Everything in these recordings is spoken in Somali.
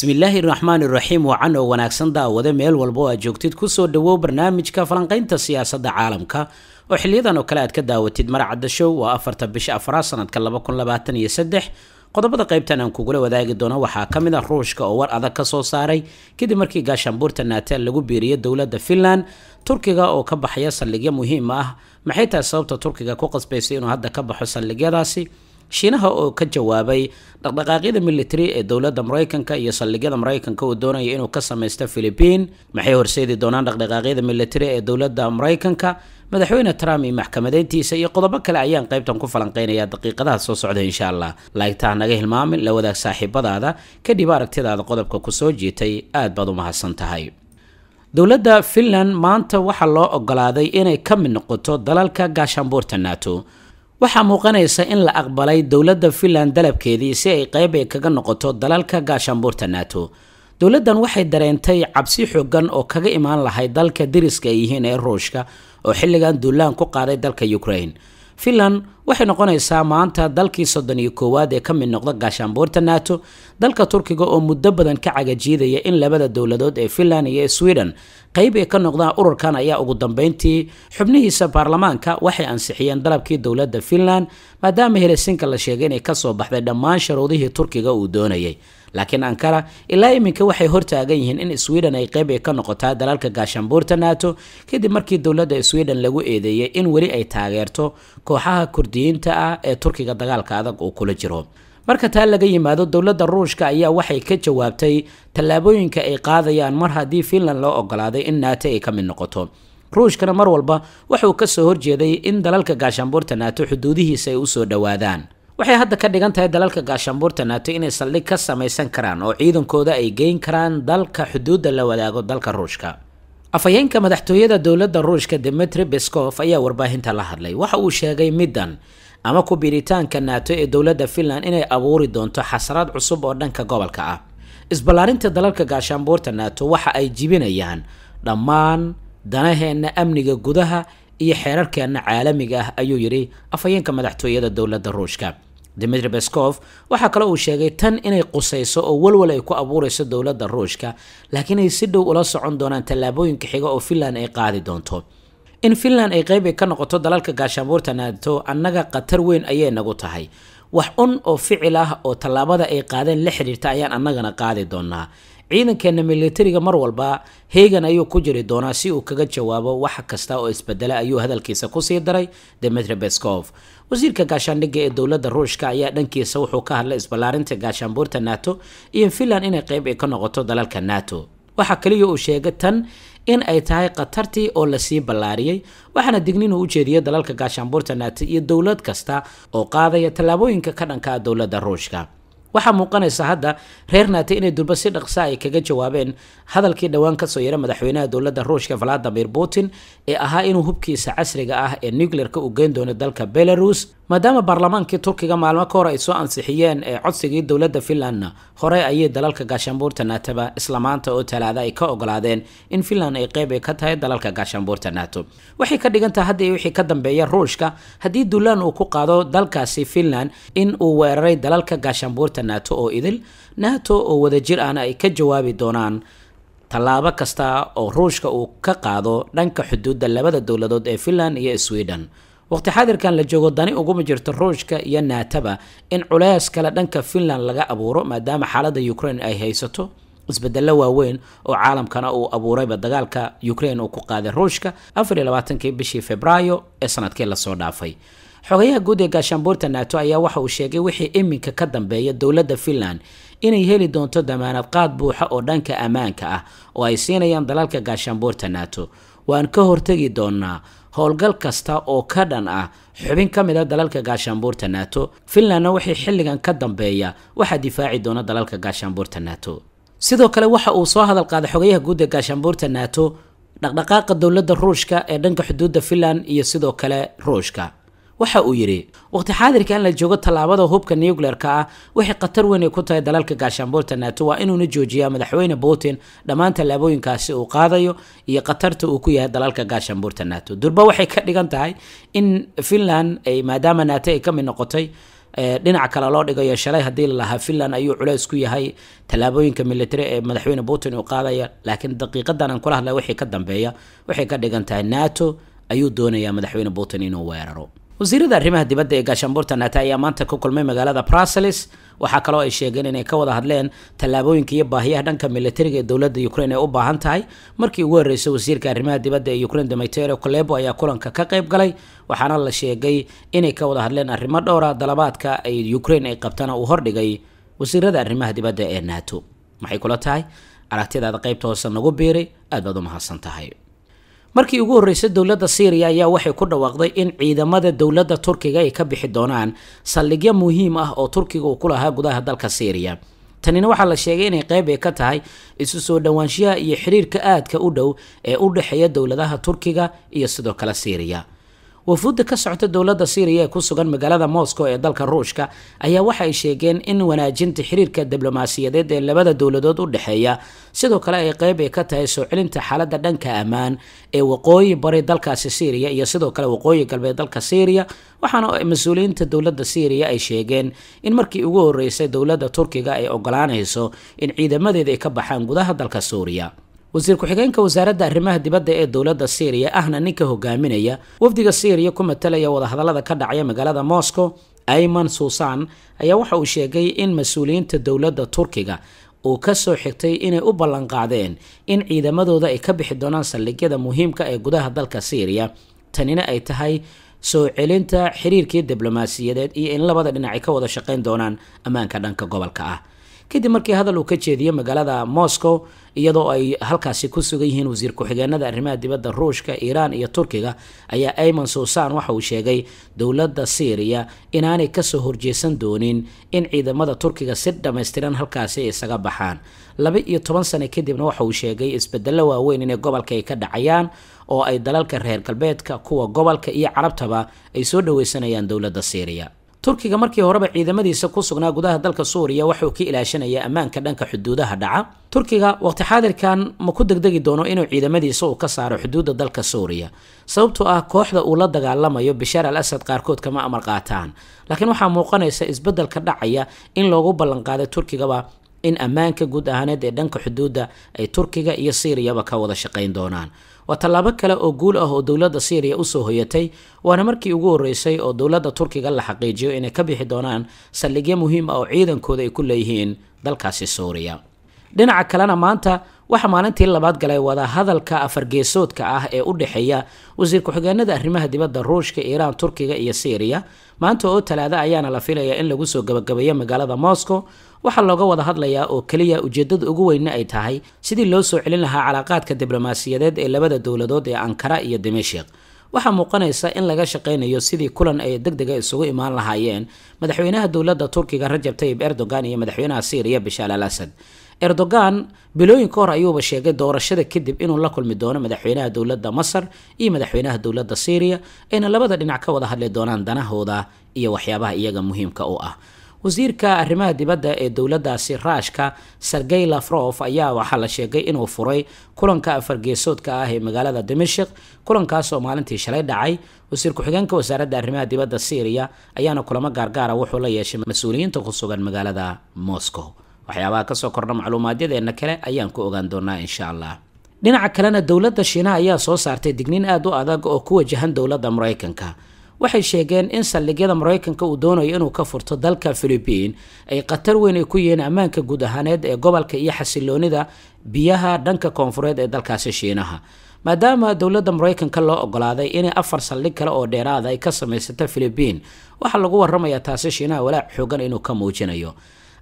بسم الله الرحمن الرحيم وعن وناكسن دا وده ميل والبو اجوكتيد كسو دو برنامج کا فلانقين تا سياسة دا عالم کا وحليدا نو كلاد كدا وتيد مرا عدد شو وافر تبش افراسان اتكال لباكن لباتن يسدح قد بدا قيبتان انكو قولي وداقي دونا وحا كاميدا خروش کا اوار ادا كسو ساري كدي مركي غاشان بورتا ناتيال لغو بيريا دولة دا فنلان تركيغا او كبح يسال لغيا محيطا سببتا تركيغا كوقس بيسي انو هاد دا كبح داسي shiinaha oo ka jawaabay dhaqdhaqaaqyada military ee dowladda maraykanka iyo saldhigyada maraykanka uu doonaya inuu ka samaysto philibiin maxay horseedi doonaan dhaqdhaqaaqyada military ee dowladda maraykanka madaxweyne trump iyo maxkamadeyntiisa iyo qodobo kale ayaan qaybtan ku falanqeynaya daqiiqadaha soo socda insha allah laagtaha naga hilmaamin la wadaag saaxiibadaada kadib aragtidaada qodobka ku soo jiitay aad baad u mahadsan tahay dowladda finland maanta waxaa loo ogolaaday inay ka mid noqoto dalalka gaashaanbuurta nato waxaa muuqanaysa in la aqbalay dowladda finland dalabkeedii si ay qayb ay kaga noqoto dalalka gaashaanbuurta nato dowladdan waxay dareentay cabsi xoogan oo kaga imaan lahayd dalka deriska ay yihiin ee ruushka oo xilligan duulaan ku qaaday dalka ukrain finland waxay noqonaysaa maanta dalkii soddon iyo koowaad ee ka mid noqda gaashaanbuurta nato dalka turkiga oo muddo badan ka cagajiidaya in labada dowladood ee finland iyo sweden qayb ay ka noqdaan ururkan ayaa ugu dambeyntii xubnihiisa baarlamaanka waxay ansixiyeen dalabkii dowladda finland maadaama helesinka la sheegay inay kasoo baxday dhammaan sharuudihii turkiga uu doonayay laakiin ankara ilaa iminka waxay hortaagan yihiin in sweden ay qayb ay ka noqotaa dalalka gaashaanbuurta nato kadib markii dowladda sweden lagu eedeeyey in weli ay taageerto kooxaha kurdiyiinta ah ee turkiga dagaalka adag uu kula jiro marka taa laga yimaado dowladda ruushka ayaa waxay ka jawaabtay tallaabooyinka ay qaadayaan mar haddii finland loo ogolaaday in naato ay ka mid noqoto ruushkana mar walba wuxuu kasoo horjeeday in dalalka gaashaanbuurta naato xuduudihiisa ay usoo dhowaadaan waxay hadda ka dhigan tahay dalalka gaashaanbuurta naato inay saldhig ka samaysan karaan oo ciidankooda ay geyn karaan dalka xuduudda la wadaago dalka ruushka afhayeenka madaxtooyada dowladda ruushka dimitri beskov ayaa warbaahinta la hadlay waxa uu sheegay middan ama ku biiritaanka naato ee dowladda finland inay abuuri doonto xasaraad cusub oo dhanka gobolka ah isballaarinta dalalka gaashaanbuurta naato waxa ay jibinayaan dhammaan danaheenna amniga gudaha iyo xeerarkeenna caalamiga ah ayuu yidhi afhayeenka madaxtooyada dowladda ruushka dimitri beskov waxaa kale uu sheegay tan inay qusayso oo walwal ay ku abuureyso dowladda ruushka laakiin ay si dhow ula socon doonaan tallaabooyinka xiga oo finland ay qaadi doonto in finland ay qeyb ka noqoto dalalka gaashaanbuurta naato annaga khatar weyn ayay nagu tahay wax un oo ficil ah oo tallaabada ay qaadeen la xidhiirta ayaan annagana qaadi doonaa ciidankeena milatariga mar walba heegan ayuu ku jiri doonaa si uu kaga jawaabo wax kasta oo isbedela ayuu hadalkiisa kusii daray demetri beskov wasiirka gaashaandhigga ee dowladda ruushka ayaa dhankiisa wuxuu ka hadlay isballaarinta gaashaanbuurta nato iyo finland inay qayb ay ka noqoto dalalka nato waxaa kaliya uu sheegay tan in ay tahay khatartii oo lasii ballaariyey waxaana dignin uu ujeediya dalalka gaashaanbuurta nato iyo dowlad kasta oo qaadaya tallaabooyinka ka dhankaa ah dowladda ruushka waxaa muuqanaysa hadda reer naate inay durba si dhaqsa ay kaga jawaabeen hadalkii dhowaan kasoo yara madaxweynaha dowladda ruushka valadimir putin ee ahaa inuu hubkiisa casriga ah ee nuclearka u geyn doono dalka belarus maadaama baarlamaankii turkiga maalmo ka hor ay soo ansixiyeen ee codsigii dowladda finlandna horey ayay dalalka gaashaanbuurta naatoba islamaanta oo talaada ay ka ogolaadeen in finland ay qeyb ay ka tahay dalalka gaashaanbuurta naato waxay ka dhigan taha hadda iyo wixii ka dambeeya ruushka haddii duulaan uu ku qaado dalkaasi finland in uu weeraray dalalka gaashaanbuurta naato oo idil nato oo wadajir ahna ay ka jawaabi doonaan tallaabo kasta oo ruushka uu ka qaado dhanka xuduudda labada dowladood ee finland iyo sweden waqti xaadirkan la joogo dani uguma jirto ruushka iyo naataba in culays kale dhanka finland laga abuuro maadaama xaalada ukraine ay haysato isbedello waaweyn oo caalamkana uu abuurayba dagaalka ukraine uu ku qaaday ruushka afar iyo labaatankii bishii febraayo ee sanadkii lasoo dhaafay xogayaha guud ee gaashaanbuurta naato ayaa waxa uu sheegay wixii iminka ka dambeeya dowladda finland inay heli doonto damaanad qaad buuxa oo dhanka ammaanka ah oo ay siinayaan dalalka gaashaanbuurta naato waan ka hortegi doonaa howlgal kasta oo ka dhan ah xubin ka mid a dalalka gaashaanbuurta nato finlandna waxay xilligan ka dambeeya waxaa difaaci doona dalalka gaashaanbuurta nato sidoo kale waxa uu soo hadal qaaday xogayaha guud ee gaashaanbuurta nato dhaqdhaqaaqa dowladda ruushka ee dhanka xuduudda finland iyo sidoo kale ruushka waxa uu yidhi waqti xaadirkan la joogo tallaabada hubka nuclearka ah waxay khatar weyn ay ku tahay dalalka gaashaanbuurta nato waa inuuna joojiyaa madaxweyne putin dhammaan tallaabooyinkaasi uu qaadayo iyo khatarta uu ku yahay dalalka gaashaanbuurta nato durba waxay ka dhigan tahay in finland ay maadaama nato ay ka mid noqotay dhinac kale loo dhigayo shalay haddii lalahaa finland ayuu culeys ku yahay tallaabooyinka military ee madaxweyne putin uu qaadaya laakiin daqiiqadan aan kula hadla wixii ka dambeeya waxay ka dhigan tahay nato ayuu doonayaa madaxweyne putin inuu weeraro wasiirada arrimaha dibadda ee gaashaanbuurta naate ayaa maanta ku kulmay magaalada braselis waxaa kaloo ay sheegeen inay ka wada hadleen tallaabooyinka iyo baahiyaha dhanka milatariga ee dowladda ukraine ay u baahan tahay markii ugu horreysay wasiirka arrimaha dibadda ee ukraine demetero kolebo ayaa kulanka ka qayb galay waxaana la sheegay inay ka wada hadleen arrimo dhowra dalabaadka ay ukraine ay qabtana uu hordhigay wasiirada arrimaha dibadda ee nato maxay kula tahay aragtidaada qaybta hoose nagu biiray aad baad u mahadsan tahay markii ugu horreysay dowladda syriya ayaa waxay ku dhawaaqday in ciidamada dowladda turkiga ay ka bixi doonaan saldhigyo muhiim ah oo turkiga uu ku lahaa gudaha dalka syriya tanina waxaa la sheegay inay qeyb ay ka tahay isu soo dhowaanshiyaha iyo xiriirka aadka u dhow ee u dhexeeya dowladaha turkiga iyo sidoo kale syriya wafuudda ka socota dowladda syriya ee ku sugan magaalada moscow ee dalka ruushka ayaa waxa ay sheegeen in wanaajinta xiriirka diblomaasiyadeed ee labada dowladood u dhexeeya sidoo kale ay qeyb ay ka tahay soo celinta xaaladda dhanka ammaan ee waqooyi bari dalkaasi syriya iyo sidoo kale waqooyi galbeed dalka syriya waxaana mas-uuliyiinta dowladda syriya ay sheegeen in markii ugu horreysay dowladda turkiga ay ogolaanayso in ciidamadeeda ay ka baxaan gudaha dalka suuriya wasiir ku-xigeenka wasaaradda arrimaha dibadda ee dowladda siiriya ahna ninka hogaaminaya wafdiga siiriya ku matalaya wadahadallada ka dhacaya magaalada moscow ayman suusaan ayaa waxa uu sheegay in mas-uuliyiinta dowladda turkiga uu ka soo xigtay inay u ballanqaadeen in ciidamadooda ay ka bixi doonaan saldhigyada muhiimka ah ee gudaha dalka siiriya tanina ay tahay soo celinta xiriirkii diblomaasiyadeed iyo in labada dhinac ay ka wada shaqayn doonaan ammaanka dhanka gobolka ah kadib markii hadal uu ka jeediyey magaalada moscow iyadoo ay halkaasi ku sugan yihiin wasiir ku-xigeenada arrimaha dibadda ruushka iiraan iyo turkiga ayaa aymon suusan waxa uu sheegay dowladda syriya inaanay kasoo horjeesan doonin in ciidamada turkiga si dhammaystiran halkaasi isaga baxaan laba iyo toban sano kadibna waxa uu sheegay isbedello waaweyn inay gobolka ay ka dhacayaan oo ay dalalka reer galbeedka kuwa gobolka iyo carabtaba ay soo dhaweysanayaan dowladda syriya turkiga markii horeba ciidamadiisa ku sugnaa gudaha dalka suuriya waxuu ka ilaashanaya ammaanka dhanka xuduudaha dhaca turkiga waqti xaadirkan ma ku degdegi doono inuu ciidamadiisa uu ka saaro xuduudda dalka suuriya sababtoo ah kooxda uu la dagaalamayo bashaar al asad qaarkood kama amar qaataan laakiin waxaa muuqanaysa isbeddelka dhacaya in loogu ballanqaaday turkigaba in ammaanka guud ahaaneed ee dhanka xuduudda ay turkiga iyo siiriyaba ka wada shaqayn doonaan waa tallaabo kale oo guul ah oo dowladda syriya usoo hoyatay waana markii ugu horreysay oo dowladda turkiga la xaqiijiyo inay ka bixi doonaan saldhigyo muhiim ah oo ciidankooda ay ku leeyihiin dalkaasi suuriya dhinaca kalena maanta waxaa maalintii labaad galay wadahadalka afargeesoodka ah ee u dhexeeya wasiir ku-xigeenada arrimaha dibadda ruushka iiraan turkiga iyo siiriya maanta oo talaado ayaana la filayaa in lagu soo gabagabeeyo magaalada moscow waxaa looga wada hadlayaa oo keliya ujeeddada ugu weynna ay tahay sidii loo soo celin lahaa calaaqaadka diblomaasiyadeed ee labada dowladood ee ankara iyo dimashik waxaa muuqanaysa in laga shaqaynayo sidii kulan ay deg dega isugu imaan lahaayeen madaxweynaha dowladda turkiga rajab tayib erdogan iyo madaxweynaha siiriya bashaar al asad erdogan bilooyinka hor ayuuba sheegay doorashada kadib inuu la kulmi doono madaxweynaha dowladda masar iyo madaxweynaha dowladda syriya ayna labada dhinac ka wada hadli doonaan danahooda iyo waxyaabaha iyaga muhiimka u ah wasiirka arrimaha dibadda ee dowladdaasi raashka sergey lafrof ayaa waxaa la sheegay inuu furay kulanka afargeesoodka ah ee magaalada dimashik kulankaasoo maalintii shalay dhacay wasiir ku-xigeenka wasaaradda arrimaha dibadda syriya ayaana kulamo gaargaara wuxuu la yeeshay mas-uuliyiinta ku sugan magaalada moscow waxyaabaha kasoo kordha macluumaadyadeenna kale ayaan ku ogaan doonaa insha allah dhinaca kalena dowladda shiinaha ayaa soo saartay digniin aada u adag oo ku wajahan dowladda maraykanka waxay sheegeen in saldhigyada maraykanka uu doonayo inuu ka furto dalka filibiin ay khatar weyn ay ku yihiin ammaanka guud ahaaneed ee gobolka iyo xasiloonida biyaha dhanka koonfureed ee dalkaasi shiinaha maadaama dowladda maraykanka loo ogolaaday inay afar saldhig kale oo dheeraada ay ka samaysato filibiin waxaa lagu waramayaa taasi shiinaha walaac xoogan inuu ka muujinayo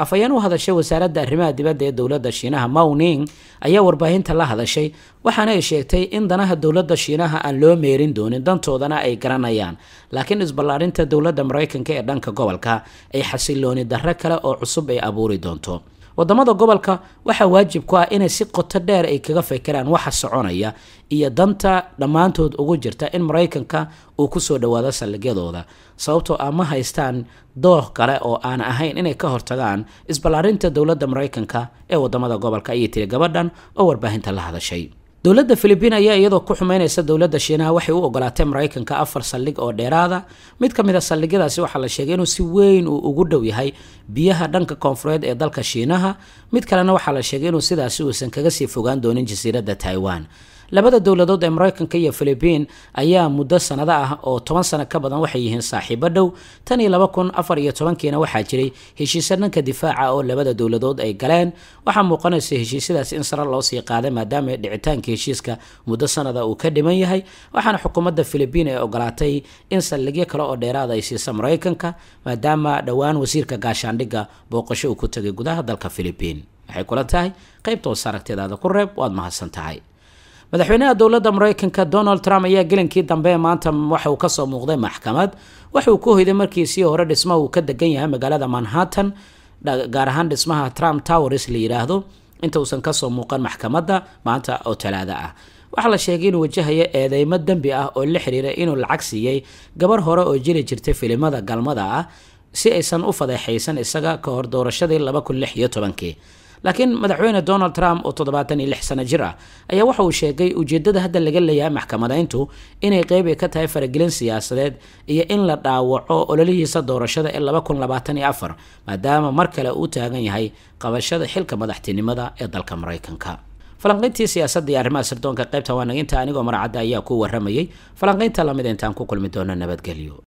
afhayeen u hadashay wasaaradda arrimaha dibadda ee dowladda shiinaha mawning ayaa warbaahinta la hadashay waxaana ay sheegtay in danaha dowladda shiinaha aan loo meerin doonin dantoodana ay garanayaan laakiin isballaarinta dowladda maraykanka ee dhanka gobolka ay xasilooni darro kale oo cusub ay abuuri doonto waddamada gobolka waxaa waajib ku ah inay si qoto dheer ay kaga fekeraan waxa soconaya iyo danta dhammaantood ugu jirta in maraykanka uu kusoo dhawaado saldhigyadooda sababtoo ah ma haystaan dooh kale oo aan ahayn inay ka hortagaan isballaarinta dowladda maraykanka ee waddamada gobolka ayay tiri gabadhan oo warbaahinta la hadashay dowladda philibiin ayaa iyadoo ku xumeynaysa dowladda shiinaha waxay u ogolaatay maraykanka afar saldhig oo dheeraada mid ka mid a saldhigyadaasi waxaa la sheegay inuu si weyn uu ugu dhow yahay biyaha dhanka koonfureed ee dalka shiinaha mid kalena waxaa la sheegay inuu sidaasi uusan kaga sii fogaan doonin jasiiradda taiwan labada dowladood ee maraykanka iyo filibiin ayaa muddo sanada ah oo toban sano ka badan waxay yihiin saaxiibo dhow tan iyo laba kun afar iyo tobankiina waxaa jiray heshiisya dhanka difaaca oo labada dowladood ay galeen waxaa muuqanaysa heshiisyadaas in sare loo sii qaaday maadaama dhicitaanka heshiiska muddo sanada uu ka dhiman yahay waxaana xukuumadda filibiin ay ogolaatay in saldhigyo kale oo dheeraada ay siisa maraykanka maadaama dhowaan wasiirka gaashaandhigga booqasho uu ku tagay gudaha dalka filibiin waxay kula tahay qaybta wasaaragteedaada ku reeb waad mahadsan tahay madaxweynaha dowladda mareykanka donald trump ayaa gelankii dambe maanta waxa uu kasoo muuqday maxkamad waxauu ku hoyday markiisii hore dhismaha uu ka degan yahay magaalada manhattan gaar ahaan dhismaha trump towers la yidhaahdo inta uusan kasoo muuqan maxkamadda maanta oo talaada ah waxaa la sheegay inuu wajahaya eedeymo dembi ah oo la xiriira inuu lacag siiyey gabar hore oo jiri jirtay filimada galmada ah si aysan u fadeexaysan isaga ka hor doorashadii laba kun lix iyo tobankii laakiin madaxweyne donald trump oo toddobaatan iyo lix sano jir ah ayaa waxa uu sheegay ujeeddada hadda laga leeyahay maxkamadayntu inay qeyb ay ka tahay faragelin siyaasadeed iyo in la dhaawaco ololihiisa doorashada ee laba kun labaatan iyo afar maadaama mar kale uu taagan yahay qabashada xilka madaxtinimada ee dalka maraykanka falanqayntii siyaasadda iyo arrimaha sirdoonka qaybta waanaginta anigoo maracadda ayaa ku waramayay falanqaynta lamid intaan ku kulmi doono nabadgelyo